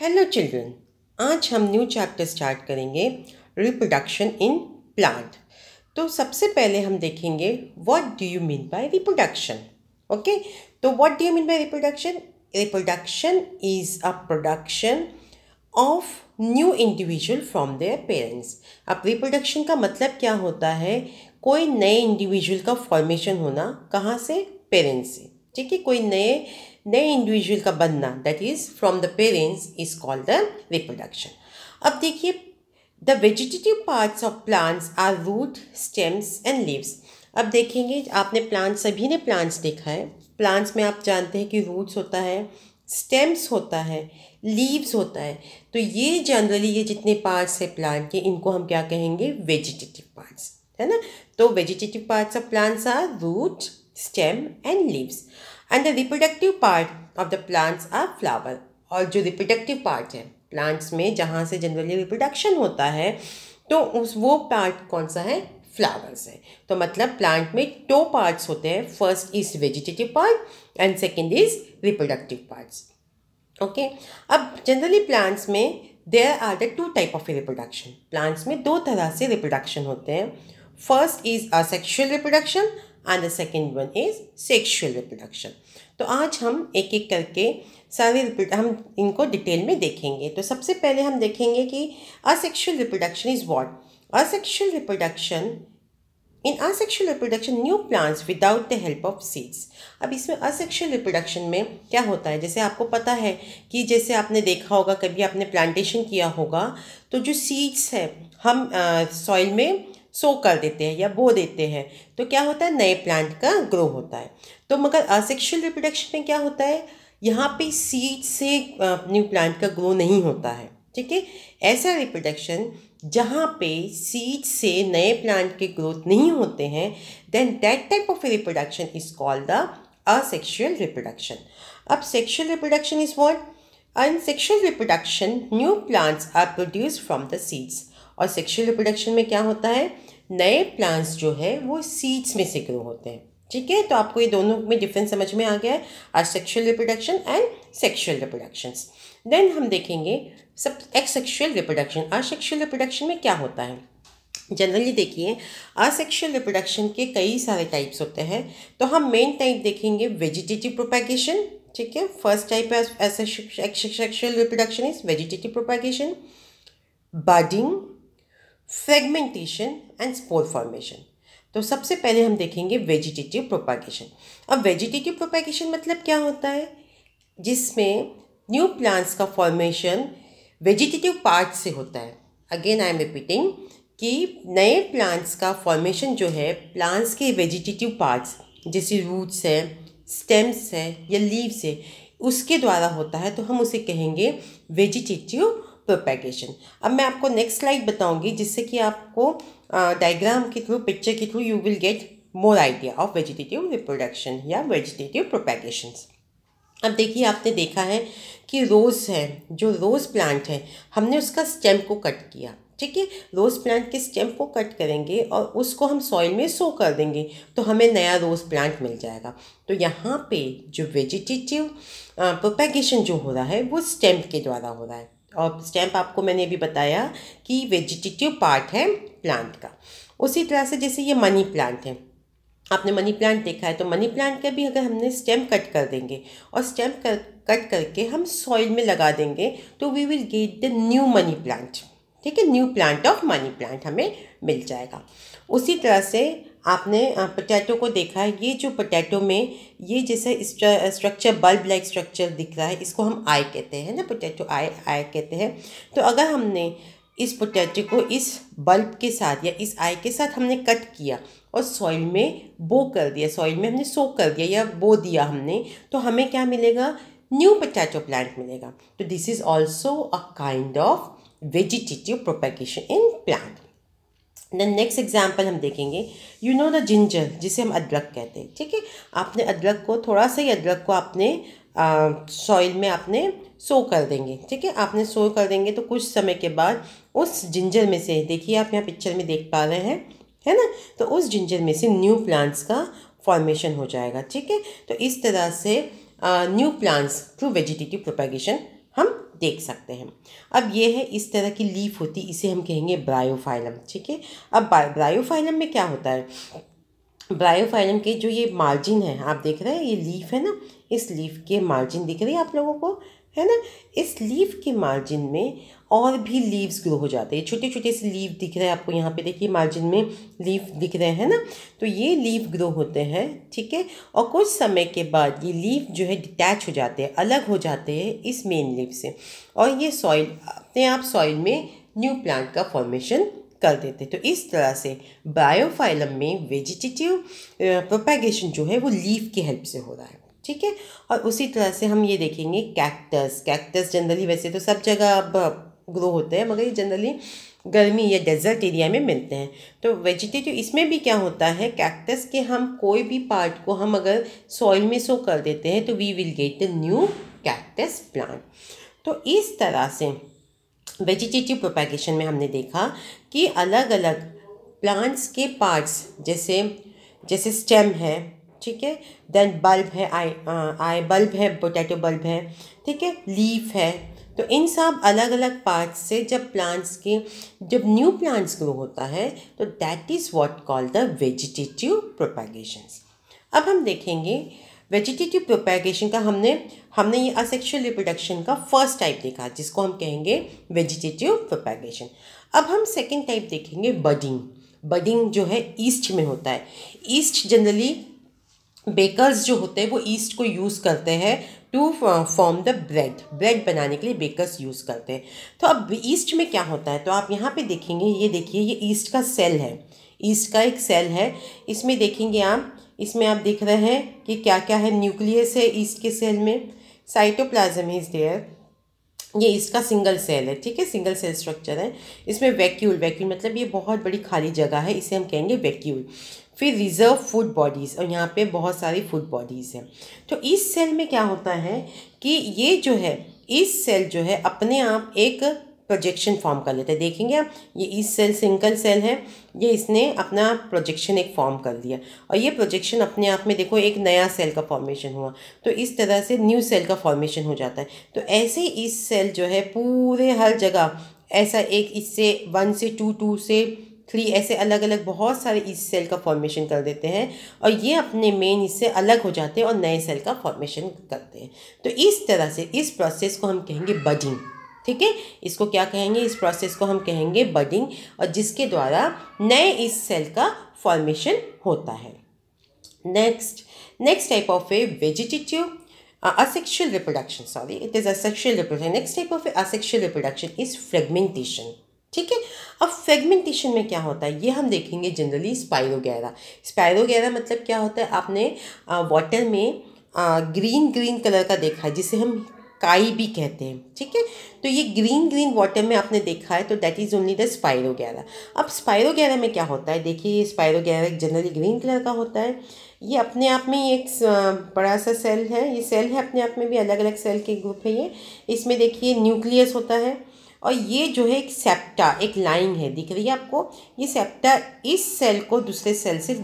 Hello children आज हम new chapter start करेंगे रिप्रोडक्शन इन प्लांट तो सबसे पहले हम देखेंगे what do you mean by reproduction okay तो what do you mean by reproduction reproduction is a production of new individual from their parents अब रिप्रोडक्शन का मतलब क्या होता है कोई नए इंडिविजुअल का फॉर्मेशन होना कहाँ से पेरेंट्स से ठीक है कोई नए नए इंडिविजुअल का बनना that is from the parents is called the reproduction अब देखिए the vegetative parts of plants are root stems and leaves अब देखेंगे आपने प्लांट्स सभी ने प्लांट्स देखा है प्लांट्स में आप जानते हैं कि रूट्स होता है स्टेम्स होता है लीव्स होता है तो ये जनरली ये जितने पार्ट्स है प्लांट के इनको हम क्या कहेंगे वेजिटेटिव पार्ट्स है ना तो vegetative parts of plants are root stem and leaves. And the reproductive part of the plants are flower. और जो reproductive part है plants में जहाँ से generally reproduction होता है तो उस वो part कौन सा है फ्लावर्स है तो मतलब प्लांट में टो पार्ट्स होते हैं first is vegetative part and second is reproductive parts okay अब जनरली प्लांट्स में there are the two type of reproduction plants में दो तरह से रिप्रोडक्शन होते हैं first is asexual reproduction and the second one is sexual reproduction तो आज हम एक एक करके सारे हम इनको डिटेल में देखेंगे तो सबसे पहले हम देखेंगे कि asexual reproduction is what asexual reproduction in asexual reproduction new plants without the help of seeds अब इसमें असेक्शुअल रिप्रोडक्शन में क्या होता है जैसे आपको पता है कि जैसे आपने देखा होगा कभी आपने प्लांटेशन किया होगा तो जो सीड्स है हम सॉइल में सो कर देते हैं या बो देते हैं तो क्या होता है नए प्लांट का ग्रो होता है तो मगर असेक्शुअल रिप्रोडक्शन में क्या होता है यहाँ पे सीड से न्यू प्लांट का ग्रो नहीं होता है ठीक है ऐसा रिप्रोडक्शन जहाँ पे सीड से नए प्लांट के ग्रोथ नहीं होते हैं then that type of reproduction is called the asexual reproduction अब sexual reproduction is what in sexual reproduction new plants are produce from the seeds और सेक्शुअल रिप्रोडक्शन में क्या होता है नए प्लांट्स जो है वो सीड्स में से ग्रो होते हैं ठीक है तो आपको ये दोनों में डिफरेंस समझ में आ गया है asexual sexual reproduction and sexual reproduction then हम देखेंगे सब asexual reproduction asexual sexual reproduction में क्या होता है जनरली देखिए असेक्शुअल रिप्रोडक्शन के कई सारे टाइप्स होते हैं तो हम मेन टाइप देखेंगे वेजिटेटिव प्रोपैगेशन ठीक है first type sexual reproduction is vegetative propagation budding fragmentation and spore formation तो सबसे पहले हम देखेंगे वेजिटेटिव प्रोपागेशन अब वेजिटेटिव प्रोपागेशन मतलब क्या होता है जिसमें न्यू प्लांट्स का फॉर्मेशन वेजिटेटिव पार्ट से होता है अगेन आई एम रिपीटिंग कि नए प्लांट्स का फॉर्मेशन जो है प्लांट्स के वेजिटेटिव पार्ट्स जैसे रूट्स है स्टेम्स है या लीव्स है उसके द्वारा होता है तो हम उसे कहेंगे वेजिटेटिव प्रोपेगेशन अब मैं आपको नेक्स्ट स्लाइड बताऊंगी जिससे कि आपको डायग्राम के थ्रू पिक्चर के through you will get more idea of vegetative reproduction या वेजिटेटिव प्रोपेगेशंस अब देखिए आपने देखा है कि रोज़ है जो रोज़ प्लांट है हमने उसका स्टेम को कट किया ठीक है रोज़ प्लांट के स्टेम को कट करेंगे और उसको हम सॉइल में सो कर देंगे तो हमें नया रोज़ प्लांट मिल जाएगा तो यहाँ पे जो वेजिटेटिव प्रोपेगेशन जो हो रहा है वो स्टेम के द्वारा हो रहा है और स्टैम्प आपको मैंने अभी बताया कि वेजिटेटिव पार्ट है प्लांट का उसी तरह से जैसे ये मनी प्लांट है आपने मनी प्लांट देखा है तो मनी प्लांट का भी अगर हमने स्टेम कट कर देंगे और स्टेम कर कट करके हम सॉइल में लगा देंगे तो we will get the new money plant ठीक है new plant of money plant हमें मिल जाएगा उसी तरह से आपने पोटैटो को देखा है ये जो पोटैटो में ये जैसे स्ट्रक्चर बल्ब लाइक स्ट्रक्चर दिख रहा है इसको हम आय कहते हैं ना पोटैटो आय आय कहते हैं तो अगर हमने इस पोटैटो को इस बल्ब के साथ या इस आय के साथ हमने कट किया और सॉइल में बो कर दिया सॉइल में हमने सो कर दिया या बो दिया हमने तो हमें क्या मिलेगा न्यू पोटैटो प्लांट मिलेगा तो this is also a kind of vegetative propagation in plant than next example हम देखेंगे यू नो द जिंजर जिसे हम अदरक कहते हैं ठीक है आपने अदरक को थोड़ा सा ही अदरक को आपने सॉइल में आपने सो कर देंगे ठीक है आपने सो कर देंगे तो कुछ समय के बाद उस जिंजर में से देखिए आप यहाँ पिक्चर में देख पा रहे हैं है ना तो उस जिंजर में से न्यू प्लांट्स का फॉर्मेशन हो जाएगा ठीक है तो इस तरह से new plants through vegetative propagation हम देख सकते हैं अब ये है इस तरह की लीफ होती इसे हम कहेंगे ब्रायोफाइलम ठीक है अब ब्रायोफाइलम में क्या होता है ब्रायोफाइलम के जो ये मार्जिन है आप देख रहे हैं ये लीफ है ना इस लीफ के मार्जिन दिख रही है आप लोगों को है ना इस लीफ के मार्जिन में और भी लीव्स ग्रो हो जाते हैं छोटे छोटे से लीव दिख रहे हैं आपको यहाँ पे देखिए मार्जिन में लीव दिख रहे हैं ना तो ये लीव ग्रो होते हैं ठीक है और कुछ समय के बाद ये लीव जो है डिटैच हो जाते हैं अलग हो जाते हैं इस मेन लीव से और ये सॉइल अपने आप सॉइल में न्यू प्लांट का फॉर्मेशन कर देते तो इस तरह से बायोफाइलम में वेजिटेटिव प्रोपेगेशन जो है वो लीव की हेल्प से हो रहा है ठीक है और उसी तरह से हम ये देखेंगे कैक्टस कैक्टस जनरली वैसे तो सब जगह अब ग्रो होते हैं मगर ये जनरली गर्मी या डेजर्ट एरिया में मिलते हैं तो वेजिटेटिव इसमें भी क्या होता है कैक्टस के हम कोई भी पार्ट को हम अगर सॉइल में सो कर देते हैं तो we will get the new cactus plant तो इस तरह से वेजिटेटिव प्रोपैगेशन में हमने देखा कि अलग अलग प्लांट्स के पार्ट्स जैसे जैसे स्टेम है ठीक है देन बल्ब है आई आई बल्ब है पोटैटो बल्ब है ठीक है लीफ है तो इन सब अलग अलग पार्ट्स से जब प्लांट्स के जब न्यू प्लांट्स ग्रो होता है तो that is what call the vegetative propagation अब हम देखेंगे वेजिटेटिव प्रोपैगेशन का हमने हमने ये असेक्शुअल रिप्रोडक्शन का फर्स्ट टाइप देखा जिसको हम कहेंगे वेजिटेटिव प्रोपैगेशन अब हम सेकेंड टाइप देखेंगे बडिंग बडिंग जो है ईस्ट में होता है ईस्ट जनरली बेकर्स जो होते हैं वो ईस्ट को यूज़ करते हैं to form the bread bread बनाने के लिए बेकर्स यूज़ करते हैं तो अब ईस्ट में क्या होता है तो आप यहाँ पे देखेंगे ये देखिए ये ईस्ट का सेल है ईस्ट का एक सेल है इसमें देखेंगे आप इसमें आप देख रहे हैं कि क्या क्या है न्यूक्लियस है ईस्ट के सेल में साइटोप्लाज्म इज देयर ये इसका सिंगल सेल है ठीक है सिंगल सेल स्ट्रक्चर है इसमें वैक्यूल वैक्यूल मतलब ये बहुत बड़ी खाली जगह है इसे हम कहेंगे वैक्यूल फिर रिज़र्व फूड बॉडीज़ और यहाँ पे बहुत सारी फूड बॉडीज़ हैं तो इस सेल में क्या होता है कि ये जो है इस सेल जो है अपने आप एक प्रोजेक्शन फॉर्म कर लेता है देखेंगे आप ये इस सेल सिंगल सेल है ये इसने अपना प्रोजेक्शन एक फॉर्म कर दिया और ये प्रोजेक्शन अपने आप में देखो एक नया सेल का फॉर्मेशन हुआ तो इस तरह से न्यू सेल का फॉर्मेशन हो जाता है तो ऐसे इस सेल जो है पूरे हर जगह ऐसा एक इससे वन से टू टू से थ्री तो ऐसे अलग अलग बहुत सारे इस सेल का फॉर्मेशन कर देते हैं और ये अपने मेन इससे अलग हो जाते हैं और नए सेल का फॉर्मेशन करते हैं तो इस तरह से इस प्रोसेस को हम कहेंगे बडिंग ठीक है इसको क्या कहेंगे इस प्रोसेस को हम कहेंगे बडिंग और जिसके द्वारा नए इस सेल का फॉर्मेशन होता है next next type of a vegetative asexual reproduction sorry it is asexual reproduction next type of of asexual uh, reproduction is fragmentation ठीक है अब फेगमेंटेशन में क्या होता है ये हम देखेंगे जनरली स्पायरोगैरा स्पायरोगैरा मतलब क्या होता है आपने वाटर में ग्रीन ग्रीन कलर का देखा है जिसे हम काई भी कहते हैं ठीक है तो ये ग्रीन ग्रीन वाटर में आपने देखा है तो that is only the spirogyra अब स्पायरोगैरा में क्या होता है देखिए ये स्पायरोगैरा जनरली ग्रीन कलर का होता है ये अपने आप में एक बड़ा सा सेल है ये सेल है अपने आप में भी अलग अलग सेल के ग्रुप है ये इसमें देखिए न्यूक्लियस होता है और ये जो है एक सेप्टा एक लाइन है दिख रही है आपको ये सेप्टा इस सेल को दूसरे सेल से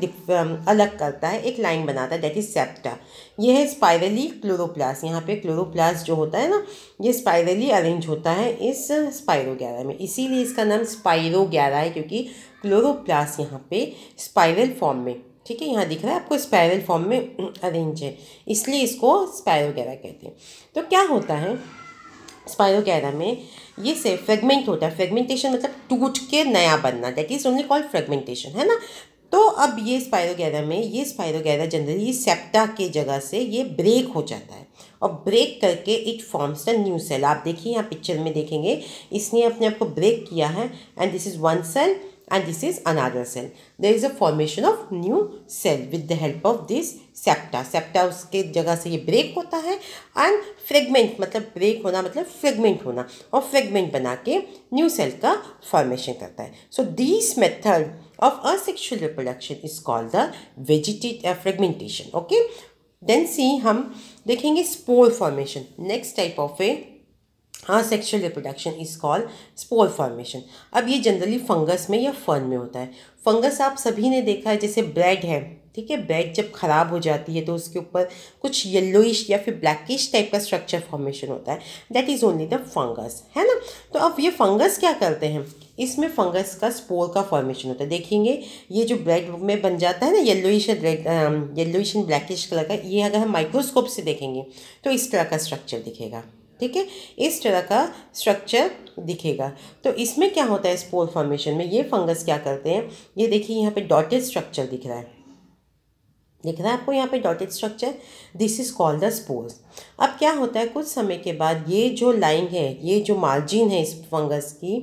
अलग करता है एक लाइन बनाता है डेट इज सेप्टा ये है स्पायरली क्लोरोप्लास यहाँ पे क्लोरोप्लास जो होता है ना ये स्पायरली अरेंज होता है इस स्पायरो ग्यारह में इसीलिए इसका नाम स्पायरो ग्यारह है क्योंकि क्लोरोप्लास यहाँ पे स्पायरल फॉर्म में ठीक है यहाँ दिख रहा है आपको स्पायरल फॉर्म में अरेंज है इसलिए इसको स्पायरो ग्यारह कहते हैं तो क्या होता है स्पाइरोगैरा में ये से फ्रेगमेंट होता है फ्रेगमेंटेशन मतलब टूट के नया बनना that is only called fragmentation है ना तो अब ये स्पायरोगैरा में ये स्पायरोगैरा जनरली सेप्टा के जगह से ये ब्रेक हो जाता है और ब्रेक करके it forms the new cell आप देखिए यहाँ पिक्चर में देखेंगे इसने अपने आप को ब्रेक किया है and this is one cell and this is another cell. There is a formation of new cell with the help of this septa septa उसके जगह से ये ब्रेक होता है एंड फ्रेगमेंट मतलब ब्रेक होना मतलब फ्रेगमेंट होना और फ्रेगमेंट बना के न्यू सेल का फॉर्मेशन करता है so this method of asexual reproduction is called the vegetate fragmentation okay then see हम देखेंगे spore formation next type of a sexual reproduction is called spore formation अब ये जनरली फंगस में या fern में होता है फंगस आप सभी ने देखा है जैसे ब्रेड है ठीक है ब्रेड जब ख़राब हो जाती है तो उसके ऊपर कुछ येल्लोइश या फिर ब्लैकिश टाइप का स्ट्रक्चर फॉर्मेशन होता है that is only the fungus है ना तो अब ये फंगस क्या करते हैं इसमें फंगस का स्पोर का फॉर्मेशन होता है देखेंगे ये जो ब्रेड में बन जाता है ना yellowish red yellowish and blackish colour का ये अगर हम माइक्रोस्कोप से देखेंगे तो इस तरह का स्ट्रक्चर दिखेगा ठीक है इस तरह का स्ट्रक्चर दिखेगा तो इसमें क्या होता है स्पोर फॉर्मेशन में ये फंगस क्या करते हैं ये देखिए यहाँ पे डॉटेड स्ट्रक्चर दिख रहा है दिख रहा है आपको यहाँ पे dotted structure this is called the spores अब क्या होता है कुछ समय के बाद ये जो लाइन है ये जो मार्जिन है इस फंगस की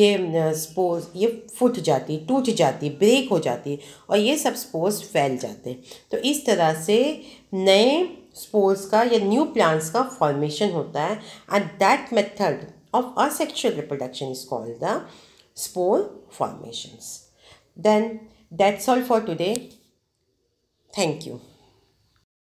ये स्पोर्स ये फूट जाती टूट जाती ब्रेक हो जाती और ये सब स्पोर्स फैल जाते तो इस तरह से नए स्पोर्स का या न्यू प्लांट्स का फॉर्मेशन होता है and that method of asexual reproduction is called the spore formations then that's all for today thank you